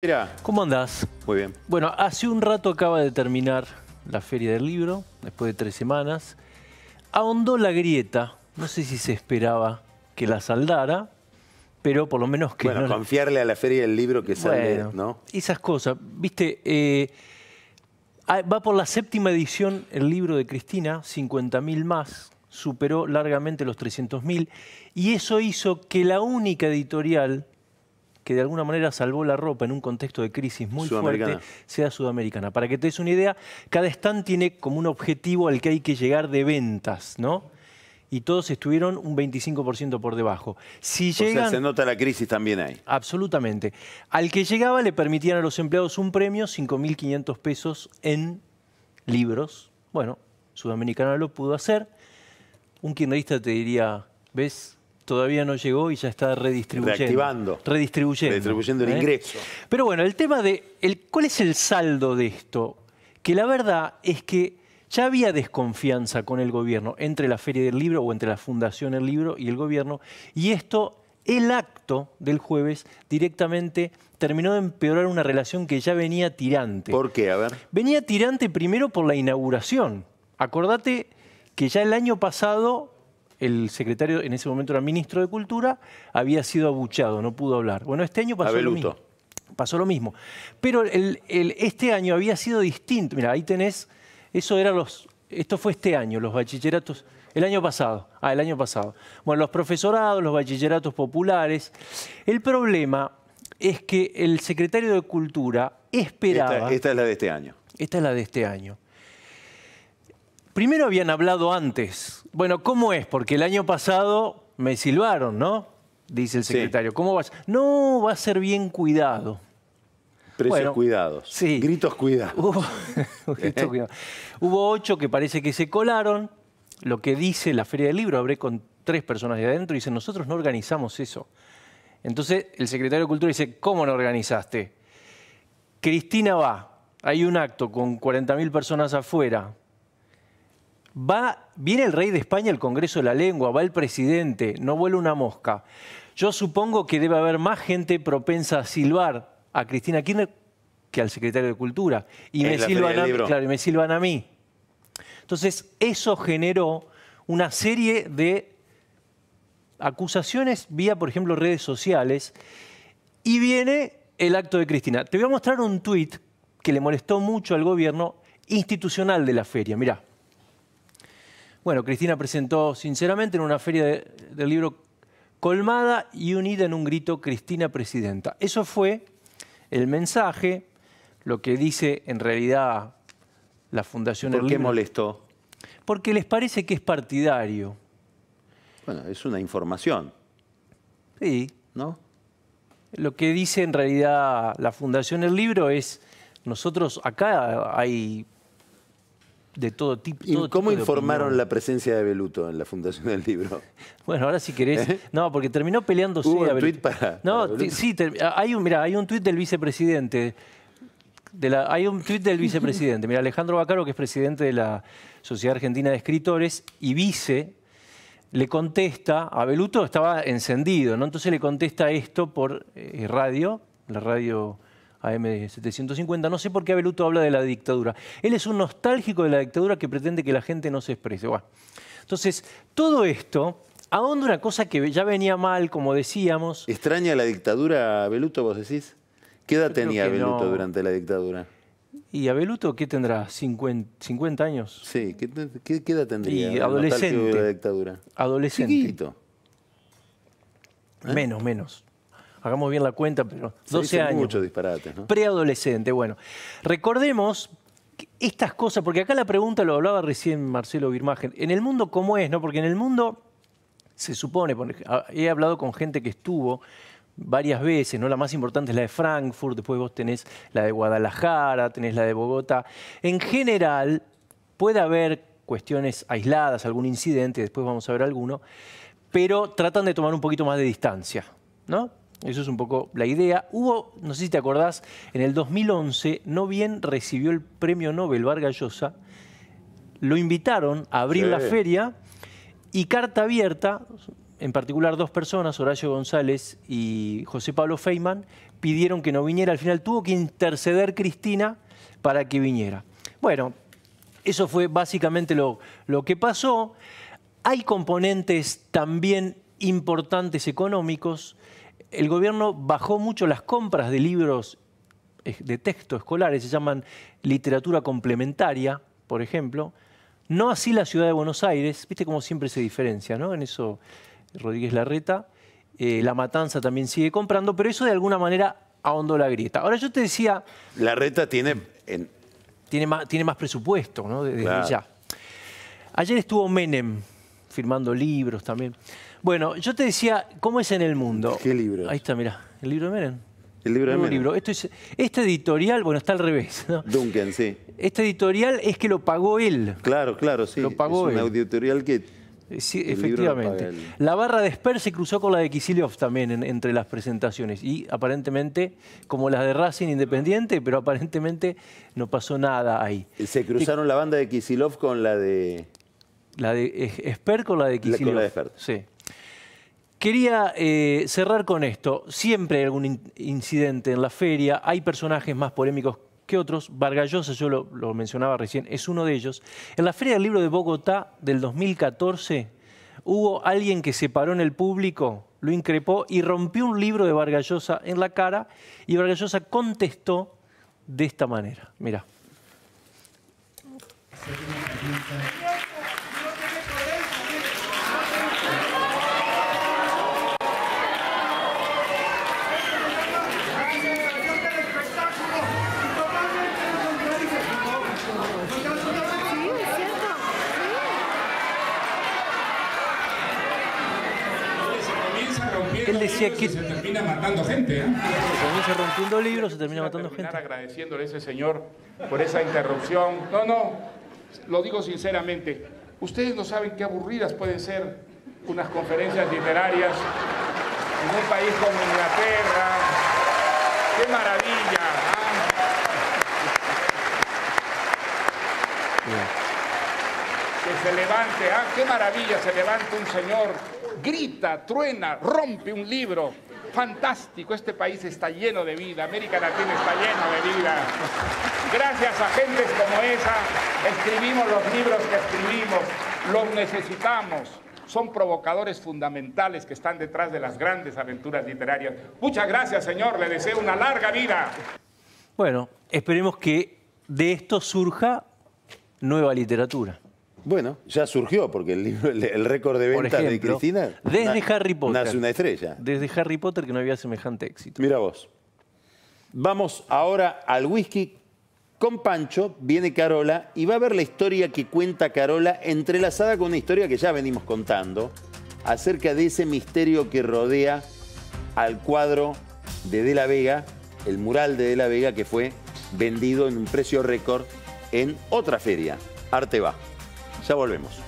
Mira. ¿Cómo andás? Muy bien. Bueno, hace un rato acaba de terminar la Feria del Libro, después de tres semanas. Ahondó la grieta. No sé si se esperaba que la saldara, pero por lo menos que... Bueno, confiarle a la Feria del Libro que sale, ¿no? Esas cosas. Viste, eh, ah, va por la séptima edición el libro de Cristina, 50.000 más, superó largamente los 300.000, y eso hizo que la única editorial que de alguna manera salvó la ropa en un contexto de crisis muy fuerte, sea sudamericana. Para que te des una idea, cada stand tiene como un objetivo al que hay que llegar de ventas, ¿no? y todos estuvieron un 25% por debajo. Si llegan, o sea, se nota la crisis también ahí. Absolutamente. Al que llegaba le permitían a los empleados un premio, 5.500 pesos en libros. Bueno, Sudamericana lo pudo hacer. Un kirchnerista te diría, ¿ves? todavía no llegó y ya está redistribuyendo. Reactivando. Redistribuyendo. Redistribuyendo el ingreso. Pero bueno, el tema de cuál es el saldo de esto, que la verdad es que ya había desconfianza con el gobierno entre la Feria del Libro o entre la Fundación del Libro y el gobierno, y esto, el acto del jueves, directamente terminó de empeorar una relación que ya venía tirante. ¿Por qué? A ver. Venía tirante primero por la inauguración. Acordate que ya el año pasado el secretario, en ese momento era ministro de Cultura, había sido abuchado, no pudo hablar. Bueno, este año pasó lo mismo. Pasó lo mismo. Pero este año había sido distinto. Mira, ahí tenés, eso era los, esto fue este año, los bachilleratos, el año pasado, ah, el año pasado. Bueno, los profesorados, los bachilleratos populares. El problema es que el secretario de Cultura esperaba... Esta, esta es la de este año. Esta es la de este año. Primero habían hablado antes bueno, ¿cómo es? Porque el año pasado me silbaron, ¿no? Dice el secretario. ¿Cómo vas? No, va a ser bien cuidado. Precios cuidados. Sí. Gritos cuidados. Hubo, eh. Hubo ocho que parece que se colaron. Lo que dice la Feria del Libro, habré con tres personas de adentro y dice, nosotros no organizamos eso. Entonces el secretario de Cultura dice, ¿cómo no organizaste? Cristina va, hay un acto con 40.000 personas afuera, viene el rey de España al Congreso de la Lengua, va el presidente, no vuela una mosca. Yo supongo que debe haber más gente propensa a silbar a Cristina Kirchner que al secretario de Cultura. Y me silban, a, claro, y me silban a mí. Entonces, eso generó una serie de acusaciones vía, por ejemplo, redes sociales. Y viene el acto de Cristina. Te voy a mostrar un tuit que le molestó mucho al gobierno institucional de la feria. Mirá. Bueno, Cristina presentó sinceramente en una feria del libro colmada y unida en un grito Cristina Presidenta. Eso fue el mensaje, lo que dice en realidad la Fundación ¿Por qué molestó? Porque les parece que es partidario. Bueno, es una información. Sí. ¿No? Lo que dice en realidad la Fundación El Libro es, nosotros acá hay de todo tipo. ¿Y cómo informaron la presencia de Beluto en la fundación del libro? Bueno, ahora si querés. ¿Eh? No, porque terminó peleándose. ¿Hubo No, sí, hay un, hay un tuit del vicepresidente. hay un tuit del vicepresidente. Mira, Alejandro Bacaro, que es presidente de la Sociedad Argentina de Escritores y vice, le contesta, a Beluto estaba encendido, ¿no? Entonces le contesta esto por eh, radio, la radio AM750. No sé por qué Abeluto habla de la dictadura. Él es un nostálgico de la dictadura que pretende que la gente no se exprese. Entonces, todo esto dónde una cosa que ya venía mal, como decíamos. ¿Extraña la dictadura Abeluto, vos decís? ¿Qué edad tenía Abeluto durante la dictadura? ¿Y Abeluto qué tendrá? 50, años? Sí, ¿qué, edad tendría? adolescente. la dictadura? Adolescente. ¿Eh? Menos, menos hagamos bien la cuenta, pero 12 años. Muchos disparates, ¿no? Preadolescente, bueno. Recordemos estas cosas, porque acá la pregunta lo hablaba recién Marcelo Birmagen, en el mundo cómo es, ¿no? Porque en el mundo se supone, ah, he hablado con gente que estuvo varias veces, ¿no? La más importante es la de Frankfurt, después vos tenés la de Guadalajara, tenés la de Bogotá. En general, puede haber cuestiones aisladas, algún incidente, después vamos a ver alguno, pero tratan de tomar un poquito más de distancia, ¿no? Eso es un poco la idea. Hubo, no sé si te acordás, en el 2011, no bien recibió el premio Nobel Vargas lo invitaron a abrir la feria y carta abierta, en particular dos personas, Horacio González y José Pablo Feyman, pidieron que no viniera. Al final tuvo que interceder Cristina para que viniera. Bueno, eso fue básicamente lo que pasó. Hay componentes también importantes económicos el gobierno bajó mucho las compras de libros de texto escolares, se llaman literatura complementaria, por ejemplo. No así la ciudad de Buenos Aires, viste cómo siempre se diferencia, ¿no? En eso Rodríguez Larreta. Eh, la Matanza también sigue comprando, pero eso de alguna manera ahondó la grieta. Ahora yo te decía... Larreta tiene... Tiene, más, tiene más presupuesto, ¿no? Desde ya. Ayer estuvo Menem firmando libros también. Bueno, yo te decía, ¿cómo es en el mundo? ¿Qué libro? Ahí está, mira, el libro de Meren. El libro de Meren. Libro. este editorial, bueno, está al revés. ¿no? Duncan, sí. Este editorial es que lo pagó él. Claro, claro, sí. Lo pagó él. Es un editorial que eh, Sí, efectivamente. La barra de Sper se cruzó con la de Kisilov también entre las presentaciones. Y aparentemente, como las de Racing Independiente, pero aparentemente no pasó nada ahí. Eh, se cruzaron la banda de Kisilov con la de. La de Sper con la de Kisilov. con la de Sper. Sí. Quería eh, cerrar con esto. Siempre hay algún incidente en la feria, hay personajes más polémicos que otros. Vargallosa, yo lo, mencionaba recién, es uno de ellos. En la Feria del Libro de Bogotá del 2014 hubo alguien que se paró en el público, lo increpó y rompió un libro de Vargallosa en la cara y Vargallosa contestó de esta manera. Mira. él decía que... Se termina matando gente, ¿eh? Se termina rompiendo libros, se termina matando gente. agradeciéndole a ese señor por esa interrupción. No, no, lo digo sinceramente. Ustedes no saben qué aburridas pueden ser unas conferencias literarias en un país como Inglaterra. ¡Qué maravilla! Que se levante, ah, qué maravilla, se levanta un señor grita, truena, rompe un libro. Fantástico, este país está lleno de vida, América Latina está lleno de vida. Gracias a gentes como esa, escribimos los libros que escribimos, los necesitamos. Son provocadores fundamentales que están detrás de las grandes aventuras literarias. Muchas gracias, señor, le deseo una larga vida. Bueno, esperemos que de esto surja nueva literatura. Bueno, ya surgió, porque el, récord de ventas de Cristina. Desde Harry Potter. Nace una estrella. Desde Harry Potter que no había semejante éxito. Mira vos. Vamos ahora al whisky con Pancho. Viene Carola y va a ver la historia que cuenta Carola, entrelazada con una historia que ya venimos contando, acerca de ese misterio que rodea al cuadro de De la Vega, el mural de De la Vega, que fue vendido en un precio récord en otra feria. Arte va. Ya volvemos.